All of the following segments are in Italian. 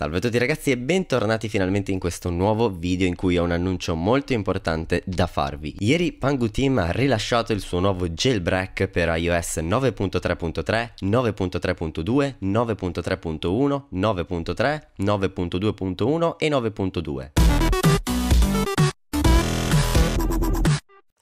Salve a tutti ragazzi e bentornati finalmente in questo nuovo video in cui ho un annuncio molto importante da farvi. Ieri Pangu Team ha rilasciato il suo nuovo jailbreak per iOS 9.3.3, 9.3.2, 9.3.1, 9.3, 9.2.1 e 9.2.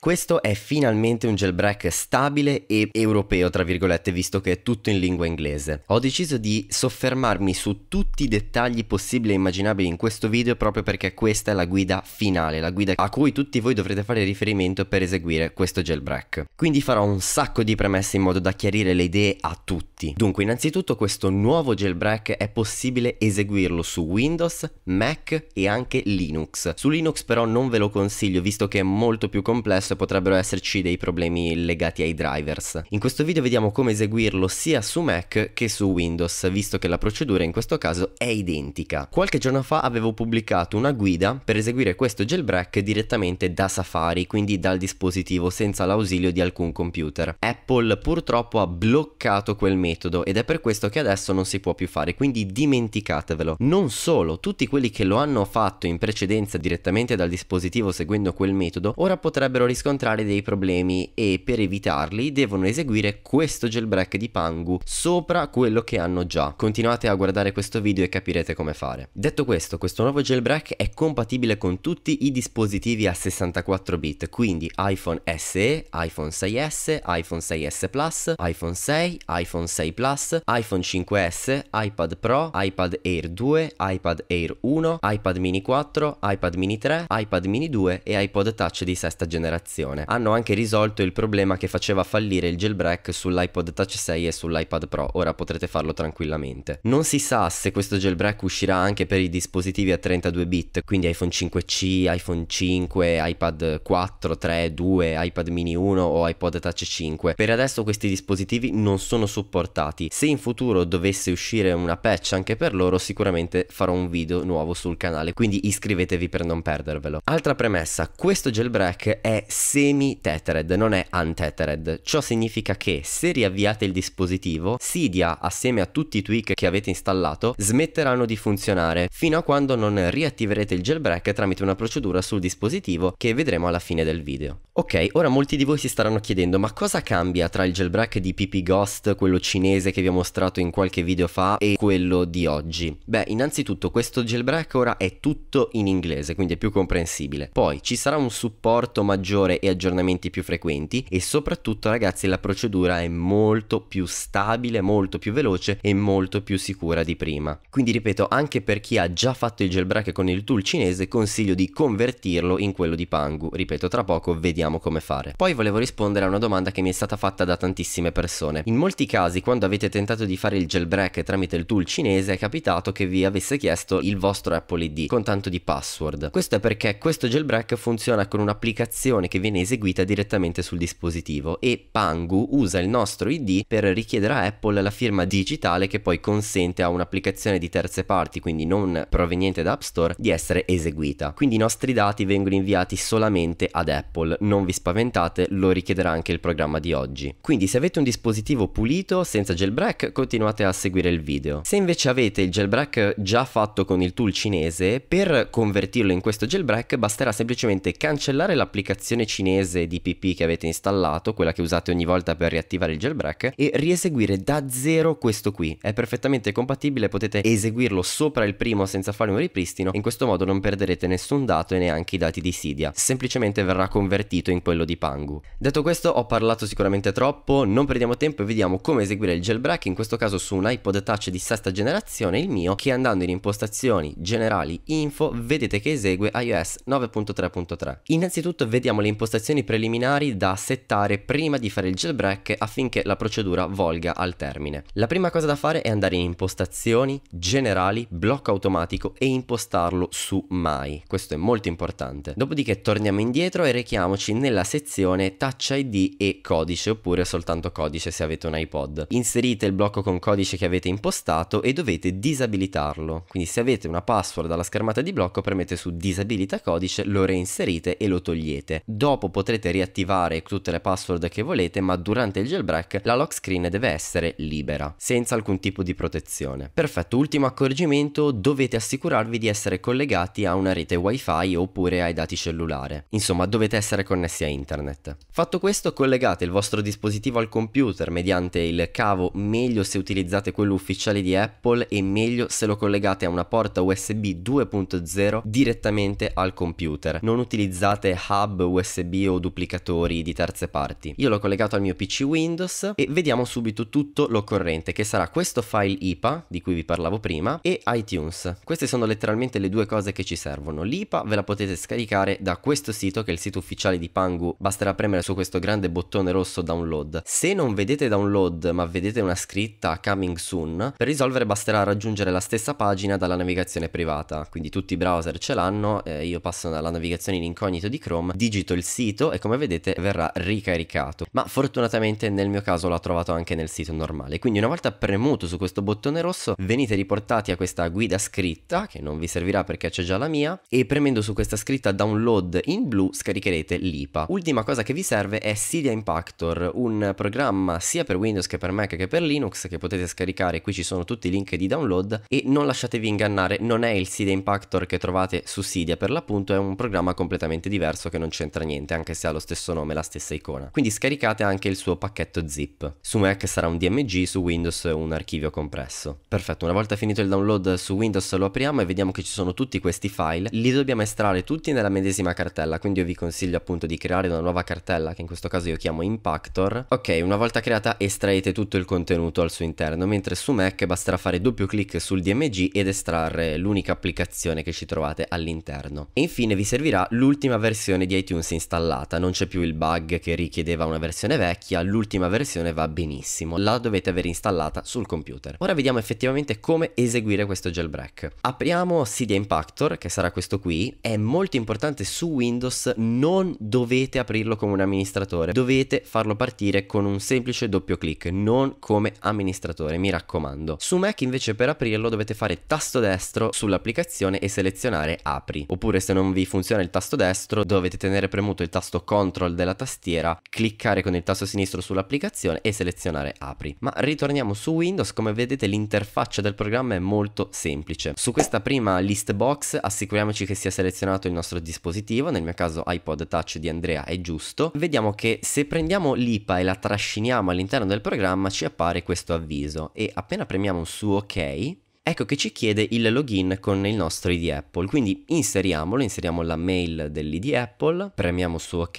Questo è finalmente un jailbreak stabile e europeo, tra virgolette, visto che è tutto in lingua inglese. Ho deciso di soffermarmi su tutti i dettagli possibili e immaginabili in questo video proprio perché questa è la guida finale, la guida a cui tutti voi dovrete fare riferimento per eseguire questo jailbreak. Quindi farò un sacco di premesse in modo da chiarire le idee a tutti. Dunque, innanzitutto questo nuovo jailbreak è possibile eseguirlo su Windows, Mac e anche Linux. Su Linux però non ve lo consiglio visto che è molto più complesso corso potrebbero esserci dei problemi legati ai drivers. In questo video vediamo come eseguirlo sia su Mac che su Windows, visto che la procedura in questo caso è identica. Qualche giorno fa avevo pubblicato una guida per eseguire questo jailbreak direttamente da Safari, quindi dal dispositivo senza l'ausilio di alcun computer. Apple purtroppo ha bloccato quel metodo ed è per questo che adesso non si può più fare, quindi dimenticatevelo. Non solo, tutti quelli che lo hanno fatto in precedenza direttamente dal dispositivo seguendo quel metodo, ora potrebbero risolvere riscontrare dei problemi e per evitarli devono eseguire questo jailbreak di Pangu sopra quello che hanno già. Continuate a guardare questo video e capirete come fare. Detto questo, questo nuovo jailbreak è compatibile con tutti i dispositivi a 64 bit, quindi iPhone SE, iPhone 6S, iPhone 6S Plus, iPhone 6, iPhone 6 Plus, iPhone 5S, iPad Pro, iPad Air 2, iPad Air 1, iPad mini 4, iPad mini 3, iPad mini 2 e iPod Touch di sesta generazione generazione. Hanno anche risolto il problema che faceva fallire il jailbreak sull'iPod Touch 6 e sull'iPad Pro, ora potrete farlo tranquillamente. Non si sa se questo jailbreak uscirà anche per i dispositivi a 32 bit, quindi iPhone 5C, iPhone 5, iPad 4, 3, 2, iPad mini 1 o iPod Touch 5. Per adesso questi dispositivi non sono supportati. Se in futuro dovesse uscire una patch anche per loro, sicuramente farò un video nuovo sul canale, quindi iscrivetevi per non perdervelo. Altra premessa, questo jailbreak è semi-tethered, non è untethered. Ciò significa che se riavviate il dispositivo, Cydia assieme a tutti i tweak che avete installato smetteranno di funzionare fino a quando non riattiverete il jailbreak tramite una procedura sul dispositivo che vedremo alla fine del video. Ok, ora molti di voi si staranno chiedendo ma cosa cambia tra il jailbreak di PP Ghost, quello cinese che vi ho mostrato in qualche video fa, e quello di oggi? Beh, innanzitutto questo jailbreak ora è tutto in inglese, quindi è più comprensibile. Poi ci sarà un supporto maggiore migliore e aggiornamenti più frequenti e soprattutto ragazzi la procedura è molto più stabile, molto più veloce e molto più sicura di prima. Quindi ripeto, anche per chi ha già fatto il jailbreak con il tool cinese consiglio di convertirlo in quello di Pangu. Ripeto, tra poco vediamo come fare. Poi volevo rispondere a una domanda che mi è stata fatta da tantissime persone. In molti casi quando avete tentato di fare il jailbreak tramite il tool cinese è capitato che vi avesse chiesto il vostro Apple ID con tanto di password. Questo è perché questo jailbreak funziona con un'applicazione che che viene eseguita direttamente sul dispositivo e Pangu usa il nostro ID per richiedere a Apple la firma digitale che poi consente a un'applicazione di terze parti, quindi non proveniente da App Store, di essere eseguita. Quindi i nostri dati vengono inviati solamente ad Apple, non vi spaventate, lo richiederà anche il programma di oggi. Quindi se avete un dispositivo pulito senza jailbreak continuate a seguire il video. Se invece avete il jailbreak già fatto con il tool cinese, per convertirlo in questo jailbreak basterà semplicemente cancellare l'applicazione cinese di DPP che avete installato, quella che usate ogni volta per riattivare il jailbreak, e rieseguire da zero questo qui. È perfettamente compatibile, potete eseguirlo sopra il primo senza fare un ripristino, in questo modo non perderete nessun dato e neanche i dati di Sidia, semplicemente verrà convertito in quello di Pangu. Detto questo ho parlato sicuramente troppo, non perdiamo tempo e vediamo come eseguire il jailbreak, in questo caso su un iPod Touch di sesta generazione, il mio, che andando in impostazioni, generali, info, vedete che esegue iOS 9.3.3. Innanzitutto vediamo le impostazioni impostazioni preliminari da settare prima di fare il jailbreak affinché la procedura volga al termine. La prima cosa da fare è andare in impostazioni, generali, blocco automatico e impostarlo su mai. Questo è molto importante. Dopodiché torniamo indietro e rechiamoci nella sezione Touch ID e codice oppure soltanto codice se avete un iPod. Inserite il blocco con codice che avete impostato e dovete disabilitarlo. Quindi se avete una password alla schermata di blocco premete su disabilita codice, lo reinserite e lo togliete dopo potrete riattivare tutte le password che volete, ma durante il jailbreak la lock screen deve essere libera, senza alcun tipo di protezione. Perfetto, ultimo accorgimento, dovete assicurarvi di essere collegati a una rete wifi oppure ai dati cellulare. Insomma, dovete essere connessi a internet. Fatto questo, collegate il vostro dispositivo al computer mediante il cavo, meglio se utilizzate quello ufficiale di Apple e meglio se lo collegate a una porta USB 2.0 direttamente al computer. Non utilizzate hub USB USB o duplicatori di terze parti. Io l'ho collegato al mio PC Windows e vediamo subito tutto l'occorrente che sarà questo file IPA di cui vi parlavo prima e iTunes. Queste sono letteralmente le due cose che ci servono. L'IPA ve la potete scaricare da questo sito che è il sito ufficiale di Pangu, basterà premere su questo grande bottone rosso download. Se non vedete download ma vedete una scritta coming soon, per risolvere basterà raggiungere la stessa pagina dalla navigazione privata, quindi tutti i browser ce l'hanno, eh, io passo dalla navigazione in incognito di Chrome, digito il sito e come vedete verrà ricaricato, ma fortunatamente nel mio caso l'ho trovato anche nel sito normale. Quindi una volta premuto su questo bottone rosso venite riportati a questa guida scritta, che non vi servirà perché c'è già la mia, e premendo su questa scritta download in blu scaricherete l'IPA. Ultima cosa che vi serve è Cydia Impactor, un programma sia per Windows che per Mac che per Linux che potete scaricare, qui ci sono tutti i link di download e non lasciatevi ingannare, non è il Cydia Impactor che trovate su Cydia per l'appunto, è un programma completamente diverso che non c'entra niente niente, anche se ha lo stesso nome e la stessa icona. Quindi scaricate anche il suo pacchetto zip. Su Mac sarà un DMG, su Windows un archivio compresso. Perfetto, una volta finito il download su Windows lo apriamo e vediamo che ci sono tutti questi file. Li dobbiamo estrarre tutti nella medesima cartella, quindi io vi consiglio appunto di creare una nuova cartella che in questo caso io chiamo Impactor. Ok, una volta creata estraete tutto il contenuto al suo interno, mentre su Mac basterà fare doppio clic sul DMG ed estrarre l'unica applicazione che ci trovate all'interno. E infine vi servirà l'ultima versione di iTunes in installata, non c'è più il bug che richiedeva una versione vecchia, l'ultima versione va benissimo, la dovete aver installata sul computer. Ora vediamo effettivamente come eseguire questo jailbreak. Apriamo CD Impactor, che sarà questo qui, è molto importante su Windows non dovete aprirlo come un amministratore, dovete farlo partire con un semplice doppio clic, non come amministratore, mi raccomando. Su Mac invece per aprirlo dovete fare tasto destro sull'applicazione e selezionare apri, oppure se non vi funziona il tasto destro dovete tenere premuto premuto il tasto CTRL della tastiera, cliccare con il tasto sinistro sull'applicazione e selezionare apri. Ma ritorniamo su Windows, come vedete l'interfaccia del programma è molto semplice. Su questa prima list box assicuriamoci che sia selezionato il nostro dispositivo, nel mio caso iPod Touch di Andrea è giusto. Vediamo che se prendiamo l'IPA e la trasciniamo all'interno del programma ci appare questo avviso e appena premiamo su ok ecco che ci chiede il login con il nostro ID Apple. Quindi inseriamolo, inseriamo la mail dell'ID Apple, premiamo su ok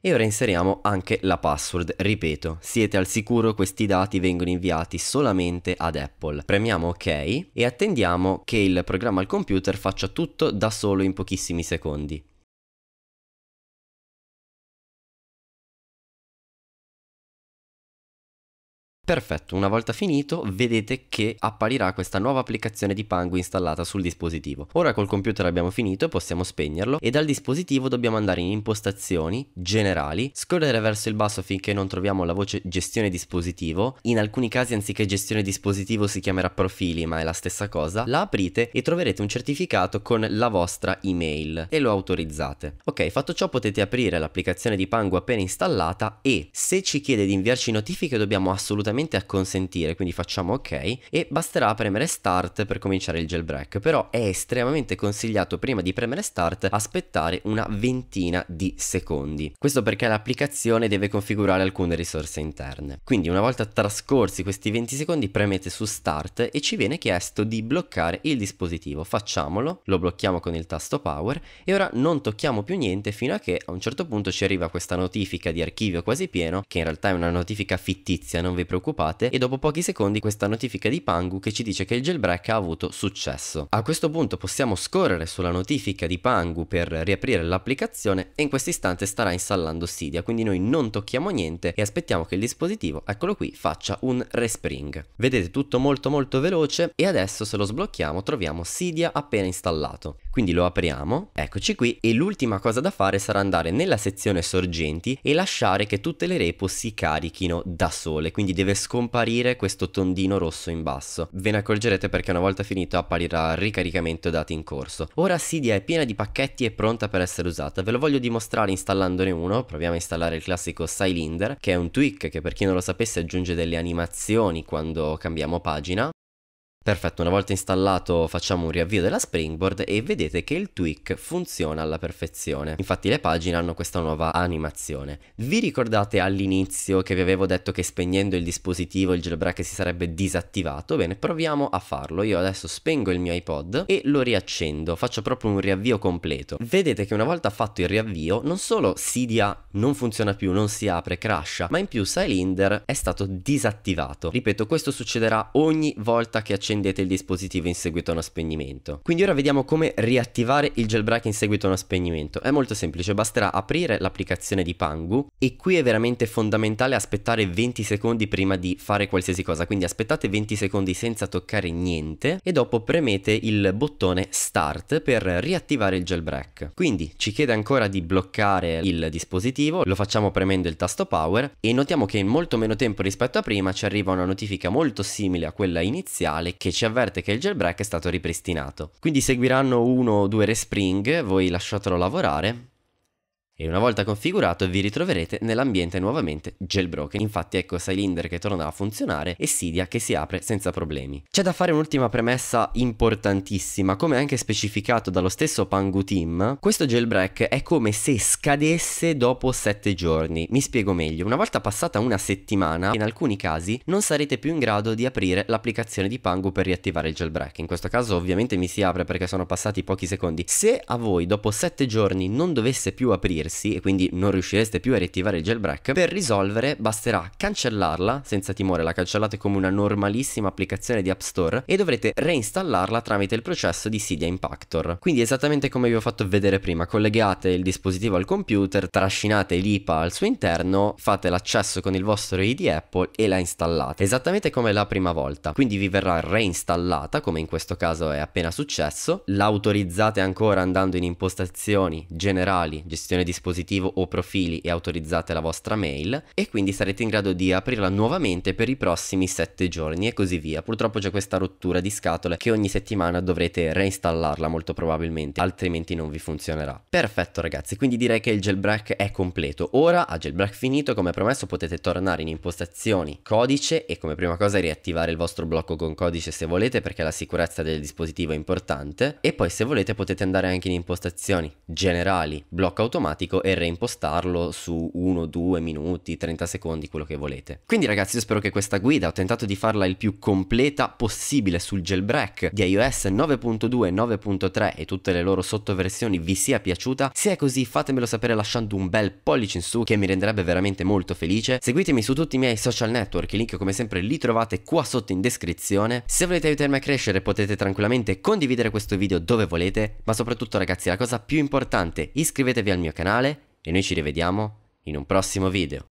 e ora inseriamo anche la password. Ripeto, siete al sicuro questi dati vengono inviati solamente ad Apple. Premiamo ok e attendiamo che il programma al computer faccia tutto da solo in pochissimi secondi. Perfetto, una volta finito vedete che apparirà questa nuova applicazione di Pango installata sul dispositivo. Ora col computer abbiamo finito, possiamo spegnerlo e dal dispositivo dobbiamo andare in impostazioni, generali, scorrere verso il basso finché non troviamo la voce gestione dispositivo, in alcuni casi anziché gestione dispositivo si chiamerà profili ma è la stessa cosa, la aprite e troverete un certificato con la vostra email e lo autorizzate. Ok, fatto ciò potete aprire l'applicazione di Pango appena installata e se ci chiede di inviarci notifiche dobbiamo assolutamente solamente acconsentire, quindi facciamo ok e basterà premere start per cominciare il jailbreak, però è estremamente consigliato prima di premere start aspettare una ventina di secondi. Questo perché l'applicazione deve configurare alcune risorse interne. Quindi una volta trascorsi questi 20 secondi premete su start e ci viene chiesto di bloccare il dispositivo. Facciamolo, lo blocchiamo con il tasto power e ora non tocchiamo più niente fino a che a un certo punto ci arriva questa notifica di archivio quasi pieno che in realtà è una notifica fittizia, non vi preoccupate preoccupate e dopo pochi secondi questa notifica di Pangu che ci dice che il jailbreak ha avuto successo. A questo punto possiamo scorrere sulla notifica di Pangu per riaprire l'applicazione e in questo istante starà installando Cydia, quindi noi non tocchiamo niente e aspettiamo che il dispositivo, eccolo qui, faccia un respring. Vedete tutto molto molto veloce e adesso se lo sblocchiamo troviamo Cydia appena installato. Quindi lo apriamo, eccoci qui e l'ultima cosa da fare sarà andare nella sezione sorgenti e lasciare che tutte le repo si carichino da sole, quindi deve deve scomparire questo tondino rosso in basso. Ve ne accorgerete perché una volta finito apparirà ricaricamento dati in corso. Ora Cydia è piena di pacchetti e pronta per essere usata. Ve lo voglio dimostrare installandone uno. Proviamo a installare il classico Cylinder, che è un tweak che per chi non lo sapesse aggiunge delle animazioni quando cambiamo pagina. Perfetto, una volta installato facciamo un riavvio della Springboard e vedete che il tweak funziona alla perfezione. Infatti le pagine hanno questa nuova animazione. Vi ricordate all'inizio che vi avevo detto che spegnendo il dispositivo il jailbreak si sarebbe disattivato? Bene, proviamo a farlo. Io adesso spengo il mio iPod e lo riaccendo, faccio proprio un riavvio completo. Vedete che una volta fatto il riavvio non solo Cydia non funziona più, non si apre, crasha, ma in più Cylinder è stato disattivato. Ripeto, questo succederà ogni volta che accendo accendete il dispositivo in seguito a uno spegnimento. Quindi ora vediamo come riattivare il jailbreak in seguito a uno spegnimento. È molto semplice, basterà aprire l'applicazione di Pangu e qui è veramente fondamentale aspettare 20 secondi prima di fare qualsiasi cosa, quindi aspettate 20 secondi senza toccare niente e dopo premete il bottone Start per riattivare il jailbreak. Quindi ci chiede ancora di bloccare il dispositivo, lo facciamo premendo il tasto Power e notiamo che in molto meno tempo rispetto a prima ci arriva una notifica molto simile a quella iniziale che che ci avverte che il jailbreak è stato ripristinato. Quindi seguiranno uno o due respring, voi lasciatelo lavorare e una volta configurato vi ritroverete nell'ambiente nuovamente jailbroken, infatti ecco Cylinder che torna a funzionare e Cydia che si apre senza problemi. C'è da fare un'ultima premessa importantissima, come anche specificato dallo stesso Pangu Team, questo jailbreak è come se scadesse dopo 7 giorni, mi spiego meglio, una volta passata una settimana in alcuni casi non sarete più in grado di aprire l'applicazione di Pangu per riattivare il jailbreak, in questo caso ovviamente mi si apre perché sono passati pochi secondi, se a voi dopo 7 giorni non dovesse più aprire aprirsi e quindi non riuscireste più a riattivare il jailbreak, per risolvere basterà cancellarla senza timore, la cancellate come una normalissima applicazione di App Store e dovrete reinstallarla tramite il processo di Cydia Impactor. Quindi esattamente come vi ho fatto vedere prima, collegate il dispositivo al computer, trascinate l'IPA al suo interno, fate l'accesso con il vostro ID Apple e la installate, esattamente come la prima volta. Quindi vi verrà reinstallata, come in questo caso è appena successo, l'autorizzate ancora andando in impostazioni generali, gestione di dispositivo o profili e autorizzate la vostra mail e quindi sarete in grado di aprirla nuovamente per i prossimi 7 giorni e così via. Purtroppo c'è questa rottura di scatole che ogni settimana dovrete reinstallarla molto probabilmente, altrimenti non vi funzionerà. Perfetto ragazzi, quindi direi che il jailbreak è completo. Ora, a jailbreak finito, come promesso potete tornare in impostazioni, codice e come prima cosa riattivare il vostro blocco con codice se volete perché la sicurezza del dispositivo è importante e poi se volete potete andare anche in impostazioni generali, blocco automatico automatico e reimpostarlo su 1, 2 minuti, 30 secondi, quello che volete. Quindi ragazzi io spero che questa guida, ho tentato di farla il più completa possibile sul jailbreak di iOS 9.2, 9.3 e tutte le loro sottoversioni vi sia piaciuta. Se è così fatemelo sapere lasciando un bel pollice in su che mi renderebbe veramente molto felice. Seguitemi su tutti i miei social network, i link come sempre li trovate qua sotto in descrizione. Se volete aiutarmi a crescere potete tranquillamente condividere questo video dove volete, ma soprattutto ragazzi la cosa più importante, iscrivetevi al mio canale finale e noi ci rivediamo in un prossimo video.